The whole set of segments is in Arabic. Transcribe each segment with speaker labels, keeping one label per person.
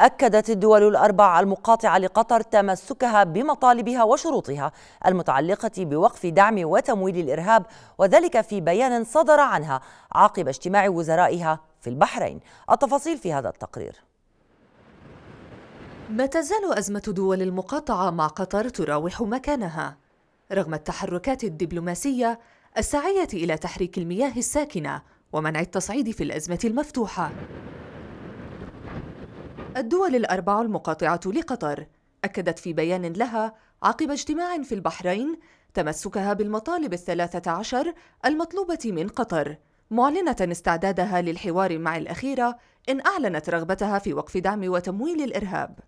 Speaker 1: أكدت الدول الأربع المقاطعة لقطر تمسكها بمطالبها وشروطها المتعلقة بوقف دعم وتمويل الإرهاب وذلك في بيان صدر عنها عقب اجتماع وزرائها في البحرين التفاصيل في هذا التقرير
Speaker 2: ما تزال أزمة دول المقاطعة مع قطر تراوح مكانها رغم التحركات الدبلوماسية السعية إلى تحريك المياه الساكنة ومنع التصعيد في الأزمة المفتوحة الدول الأربع المقاطعة لقطر أكدت في بيان لها عقب اجتماع في البحرين تمسكها بالمطالب الثلاثة عشر المطلوبة من قطر معلنة استعدادها للحوار مع الأخيرة إن أعلنت رغبتها في وقف دعم وتمويل الإرهاب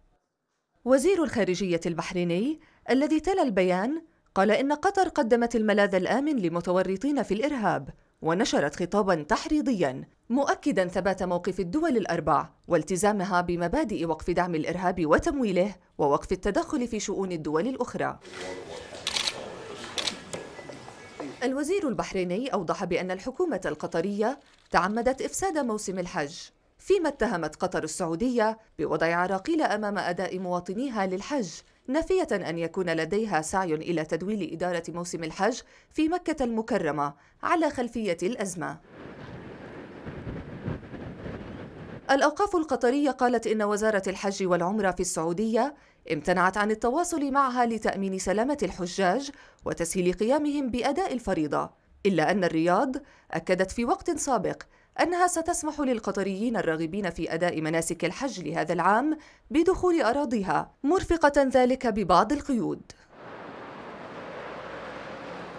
Speaker 2: وزير الخارجية البحريني الذي تلا البيان قال إن قطر قدمت الملاذ الآمن لمتورطين في الإرهاب ونشرت خطابا تحريضيا مؤكدا ثبات موقف الدول الاربع والتزامها بمبادئ وقف دعم الارهاب وتمويله ووقف التدخل في شؤون الدول الاخرى الوزير البحريني اوضح بان الحكومه القطريه تعمدت افساد موسم الحج فيما اتهمت قطر السعودية بوضع عراقيل أمام أداء مواطنيها للحج نافية أن يكون لديها سعي إلى تدويل إدارة موسم الحج في مكة المكرمة على خلفية الأزمة الأوقاف القطرية قالت إن وزارة الحج والعمرة في السعودية امتنعت عن التواصل معها لتأمين سلامة الحجاج وتسهيل قيامهم بأداء الفريضة إلا أن الرياض أكدت في وقت سابق أنها ستسمح للقطريين الراغبين في أداء مناسك الحج لهذا العام بدخول أراضيها مرفقة ذلك ببعض القيود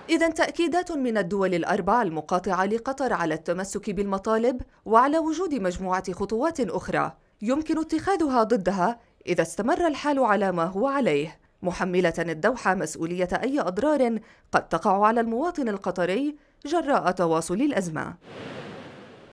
Speaker 2: إذا تأكيدات من الدول الأربع المقاطعة لقطر على التمسك بالمطالب وعلى وجود مجموعة خطوات أخرى يمكن اتخاذها ضدها إذا استمر الحال على ما هو عليه محملة الدوحة مسؤولية أي أضرار قد تقع على المواطن القطري جراء تواصل الأزمة